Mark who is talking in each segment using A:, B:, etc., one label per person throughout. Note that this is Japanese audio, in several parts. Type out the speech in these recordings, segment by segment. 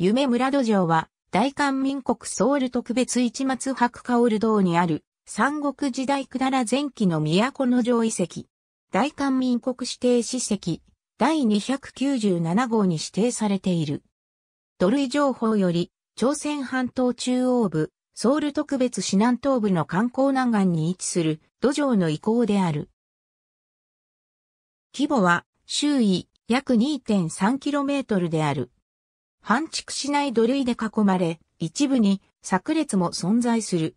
A: 夢村土壌は、大韓民国ソウル特別市松白薫堂にある、三国時代くだら前期の都の城遺跡。大韓民国指定史跡、第297号に指定されている。土類情報より、朝鮮半島中央部、ソウル特別市南東部の観光南岸に位置する土壌の遺構である。規模は周囲約 2.3km である。半築しない土塁で囲まれ、一部に炸列も存在する。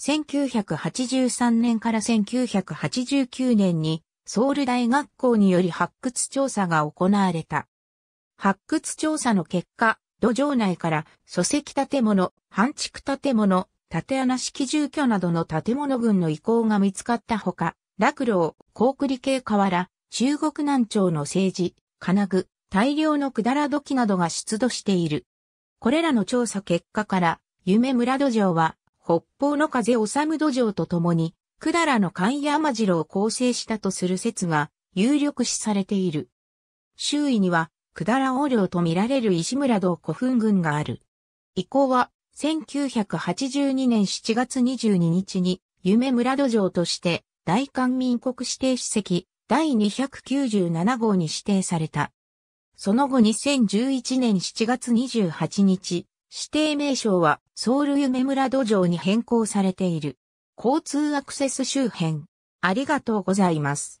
A: 1983年から1989年にソウル大学校により発掘調査が行われた。発掘調査の結果、土壌内から礎石建物、半築建物、建穴式住居などの建物群の遺構が見つかったほか、落老、高栗系河原、中国南朝の政治、金具、大量のくだら土器などが出土している。これらの調査結果から、夢村土壌は、北方の風治土壌とともに、くだらの関山城を構成したとする説が、有力視されている。周囲には、くだら王領と見られる石村道古墳群がある。以降は、1982年7月22日に、夢村土壌として、大韓民国指定史跡第297号に指定された。その後2011年7月28日、指定名称はソウル夢村土壌に変更されている。交通アクセス周辺。ありがとうございます。